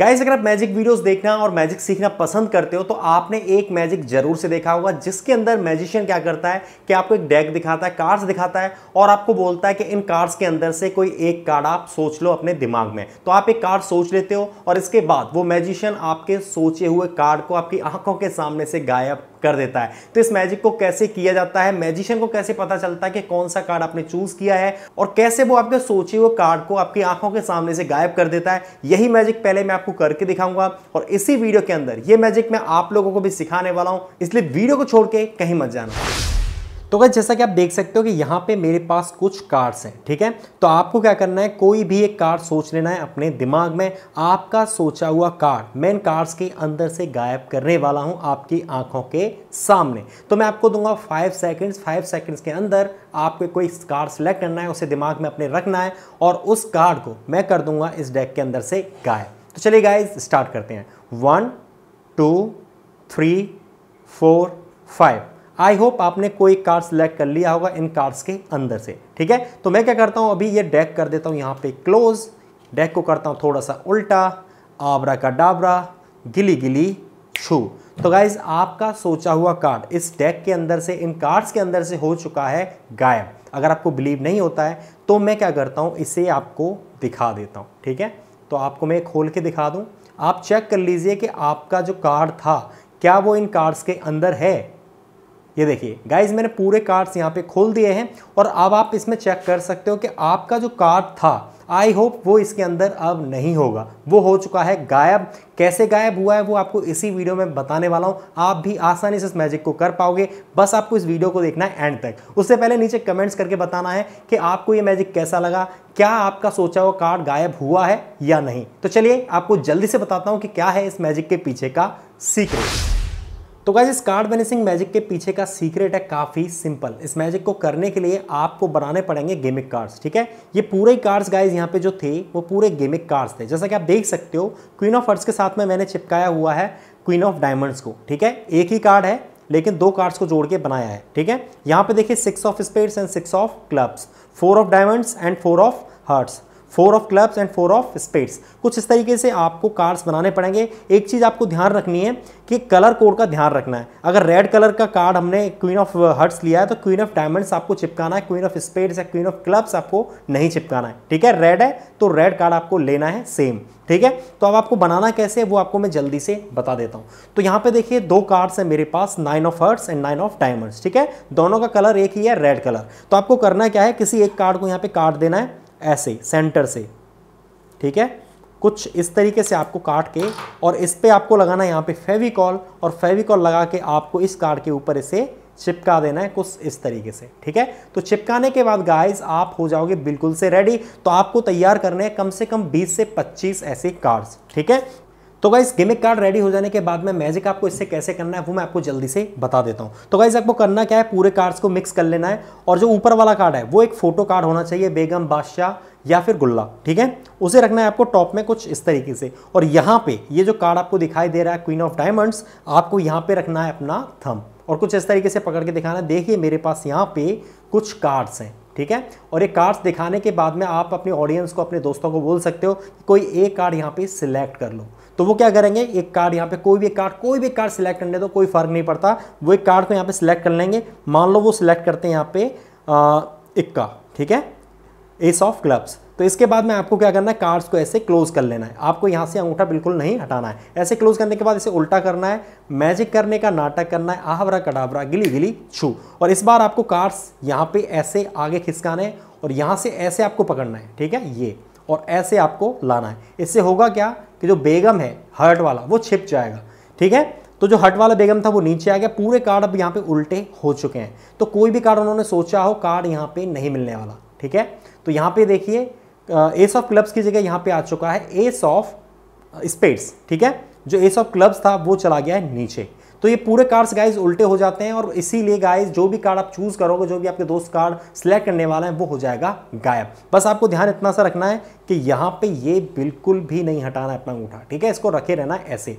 guys अगर आप magic videos देखना और मैजिक सीखना पसंद करते हो तो आपने एक मैजिक जरूर से देखा होगा जिसके अंदर मैजिशियन क्या करता है कि आपको एक डेक दिखाता है कार्ड्स दिखाता है और आपको बोलता है कि इन कार्ड्स के अंदर से कोई एक कार्ड आप सोच लो अपने दिमाग में तो आप एक कार्ड सोच लेते हो और इसके बाद वो मैजिशियन आपके सोचे हुए कार्ड को आपकी आंखों के सामने से गायब कर देता है तो इस मैजिक को कैसे किया जाता है मैजिशियन को कैसे पता चलता है कि कौन सा कार्ड आपने चूज किया है और कैसे वो आपके सोचे हुए कार्ड को आपकी आंखों के सामने से गायब कर देता है यही मैजिक पहले मैं आपको करके दिखाऊंगा और इसी वीडियो के अंदर ये मैजिक मैं आप लोगों को भी सिखाने वाला हूँ इसलिए वीडियो को छोड़ के कहीं मत जाना तो अगर जैसा कि आप देख सकते हो कि यहाँ पे मेरे पास कुछ कार्ड्स हैं ठीक है तो आपको क्या करना है कोई भी एक कार्ड सोच लेना है अपने दिमाग में आपका सोचा हुआ कार्ड मैं इन कार्ड्स के अंदर से गायब करने वाला हूँ आपकी आंखों के सामने तो मैं आपको दूंगा फाइव सेकंड्स, फाइव सेकंड्स के अंदर आपको कोई कार्ड सेलेक्ट करना है उसे दिमाग में अपने रखना है और उस कार्ड को मैं कर दूंगा इस डेक के अंदर से गायब तो चलिए गाइज स्टार्ट करते हैं one two three four five I hope आपने कोई कार्ड सेलेक्ट कर लिया होगा इन कार्ड्स के अंदर से ठीक है तो मैं क्या करता हूँ अभी ये डेक कर देता हूँ यहाँ पे क्लोज डेक को करता हूँ थोड़ा सा उल्टा आबरा का डाबरा गिली गिली छू तो गाइज आपका सोचा हुआ कार्ड इस डेक के अंदर से इन कार्ड्स के अंदर से हो चुका है गायब अगर आपको बिलीव नहीं होता है तो मैं क्या करता हूँ इसे आपको दिखा देता हूँ ठीक है तो आपको मैं खोल के दिखा दूँ आप चेक कर लीजिए कि आपका जो कार्ड था क्या वो इन कार्ड्स के अंदर है ये देखिए गाइज मैंने पूरे कार्ड्स यहाँ पे खोल दिए हैं और अब आप इसमें चेक कर सकते हो कि आपका जो कार्ड था आई होप वो इसके अंदर अब नहीं होगा वो हो चुका है गायब कैसे गायब हुआ है वो आपको इसी वीडियो में बताने वाला हूँ आप भी आसानी से इस मैजिक को कर पाओगे बस आपको इस वीडियो को देखना है एंड तक उससे पहले नीचे कमेंट्स करके बताना है कि आपको ये मैजिक कैसा लगा क्या आपका सोचा हुआ कार्ड गायब हुआ है या नहीं तो चलिए आपको जल्दी से बताता हूँ कि क्या है इस मैजिक के पीछे का सीक्रेट तो गाइज इस कार्ड बैलेंसिंग मैजिक के पीछे का सीक्रेट है काफ़ी सिंपल इस मैजिक को करने के लिए आपको बनाने पड़ेंगे गेमिक कार्ड्स ठीक है ये पूरे कार्ड्स गाइज यहाँ पे जो थे वो पूरे गेमिक कार्ड्स थे जैसा कि आप देख सकते हो क्वीन ऑफ हर्ट्स के साथ में मैंने चिपकाया हुआ है क्वीन ऑफ डायमंड्स को ठीक है एक ही कार्ड है लेकिन दो कार्ड्स को जोड़ के बनाया है ठीक है यहाँ पे देखिए six of spades and six of clubs four of diamonds and four of hearts four of clubs and four of spades कुछ इस तरीके से आपको कार्ड्स बनाने पड़ेंगे एक चीज़ आपको ध्यान रखनी है कि कलर कोड का ध्यान रखना है अगर रेड कलर का कार्ड हमने क्वीन ऑफ हर्ट्स लिया है तो क्वीन ऑफ डायमंड्स आपको चिपकाना है क्वीन ऑफ स्पेड्स या क्वीन ऑफ क्लब्स आपको नहीं चिपकाना है ठीक है रेड है तो रेड कार्ड आपको लेना है सेम ठीक है तो अब आपको बनाना कैसे है वो आपको मैं जल्दी से बता देता हूँ तो यहाँ पे देखिए दो कार्ड्स हैं मेरे पास nine of hearts and nine of diamonds ठीक है दोनों का कलर एक ही है रेड कलर तो आपको करना क्या है किसी एक कार्ड को यहाँ पे काट देना है ऐसे सेंटर से ठीक है कुछ इस तरीके से आपको काट के और इस पर आपको लगाना है यहाँ पे फेविकॉल और फेविकॉल लगा के आपको इस कार्ड के ऊपर इसे चिपका देना है कुछ इस तरीके से ठीक है तो चिपकाने के बाद गाइस आप हो जाओगे बिल्कुल से रेडी तो आपको तैयार करने हैं कम से कम 20 से 25 ऐसे कार्ड्स ठीक है तो गाइज गेमिक कार्ड रेडी हो जाने के बाद में मैजिक आपको इससे कैसे करना है वो मैं आपको जल्दी से बता देता हूँ तो गाइज आपको करना क्या है पूरे कार्ड्स को मिक्स कर लेना है और जो ऊपर वाला कार्ड है वो एक फोटो कार्ड होना चाहिए बेगम बादशाह या फिर गुल्ला ठीक है उसे रखना है आपको टॉप में कुछ इस तरीके से और यहाँ पे ये जो कार्ड आपको दिखाई दे रहा है क्वीन ऑफ डायमंड्स आपको यहाँ पे रखना है अपना थम और कुछ इस तरीके से पकड़ के दिखाना देखिए मेरे पास यहाँ पे कुछ कार्ड्स हैं ठीक है और ये कार्ड्स दिखाने के बाद में आप अपने ऑडियंस को अपने दोस्तों को बोल सकते हो कि कोई एक कार्ड यहाँ पे सिलेक्ट कर लो तो वो क्या करेंगे एक कार्ड यहाँ पे कोई भी कार्ड कोई भी कार्ड सिलेक्ट करने दो कोई फर्क नहीं पड़ता वो एक कार्ड को यहाँ पे सिलेक्ट कर लेंगे मान लो वो सिलेक्ट करते हैं यहाँ पे इक्का ठीक है एस ऑफ क्लब्स तो इसके बाद में आपको क्या करना है कार्ड्स को ऐसे क्लोज कर लेना है आपको यहाँ से अंगूठा बिल्कुल नहीं हटाना है ऐसे क्लोज करने के बाद इसे उल्टा करना है मैजिक करने का नाटक करना है आहवरा कडावरा गिली गिली छू और इस बार आपको कार्ड्स यहाँ पे ऐसे आगे खिसकाने और यहाँ से ऐसे आपको पकड़ना है ठीक है ये और ऐसे आपको लाना है इससे होगा क्या कि जो बेगम है हर्ट वाला वो छिप जाएगा ठीक है तो जो हट वाला बेगम था वो नीचे आ गया पूरे कार्ड अब यहाँ पे उल्टे हो चुके हैं तो कोई भी कार्ड उन्होंने सोचा हो कार्ड यहाँ पे नहीं मिलने वाला ठीक है तो यहाँ पे देखिए एस ऑफ क्लब्स की जगह यहाँ पे आ चुका है एस ऑफ स्पेड्स ठीक है जो एस ऑफ क्लब्स था वो चला गया है नीचे तो ये पूरे कार्ड्स गाइज उल्टे हो जाते हैं और इसीलिए गाइज जो भी कार्ड आप चूज करोगे जो भी आपके दोस्त कार्ड सेलेक्ट करने वाला है वो हो जाएगा गायब बस आपको ध्यान इतना सा रखना है कि यहाँ पे ये बिल्कुल भी नहीं हटाना अपना अंगूठा ठीक है इसको रखे रहना ऐसे